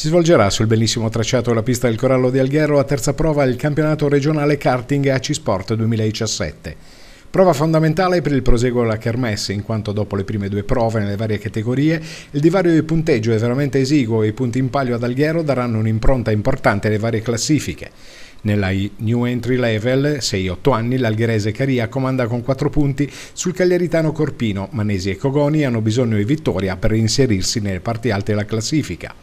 Si svolgerà sul bellissimo tracciato della pista del Corallo di Alghero a terza prova il campionato regionale karting AC Sport 2017. Prova fondamentale per il proseguo della Kermesse, in quanto dopo le prime due prove nelle varie categorie, il divario di punteggio è veramente esiguo e i punti in palio ad Alghero daranno un'impronta importante alle varie classifiche. Nella New Entry Level, 6-8 anni, l'algherese Caria comanda con 4 punti sul cagliaritano Corpino. Manesi e Cogoni hanno bisogno di vittoria per inserirsi nelle parti alte della classifica.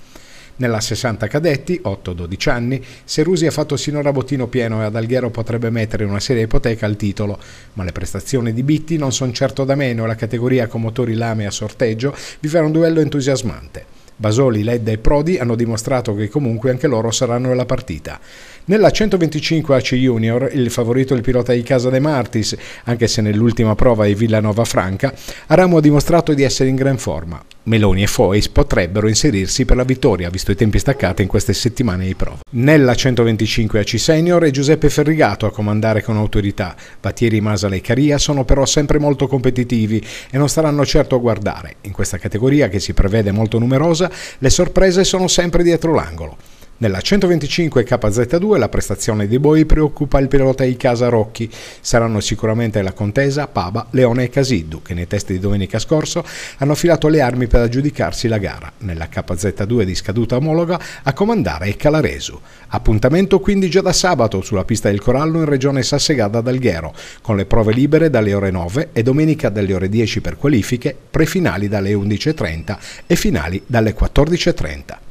Nella 60 cadetti, 8-12 anni, Serusi ha fatto sinora bottino pieno e ad Alghero potrebbe mettere una seria ipoteca al titolo, ma le prestazioni di Bitti non sono certo da meno e la categoria con motori lame a sorteggio vivrà un duello entusiasmante. Basoli, Ledda e Prodi hanno dimostrato che comunque anche loro saranno nella partita. Nella 125 AC Junior il favorito è il pilota di casa De Martis, anche se nell'ultima prova è Villanova Franca, Aramo ha dimostrato di essere in gran forma. Meloni e Fois potrebbero inserirsi per la vittoria, visto i tempi staccati in queste settimane di prova. Nella 125 AC Senior è Giuseppe Ferrigato a comandare con autorità. Battieri, Masala e Caria sono però sempre molto competitivi e non staranno certo a guardare. In questa categoria, che si prevede molto numerosa, le sorprese sono sempre dietro l'angolo. Nella 125 KZ2 la prestazione di Boi preoccupa il pilota di Casarocchi. Saranno sicuramente la Contesa, Paba, Leone e Casiddu che nei test di domenica scorso hanno filato le armi per aggiudicarsi la gara. Nella KZ2 di scaduta omologa a comandare è Calaresu. Appuntamento quindi già da sabato sulla pista del Corallo in regione Sassegada d'Alghero, con le prove libere dalle ore 9 e domenica dalle ore 10 per qualifiche, prefinali dalle 11.30 e finali dalle 14.30.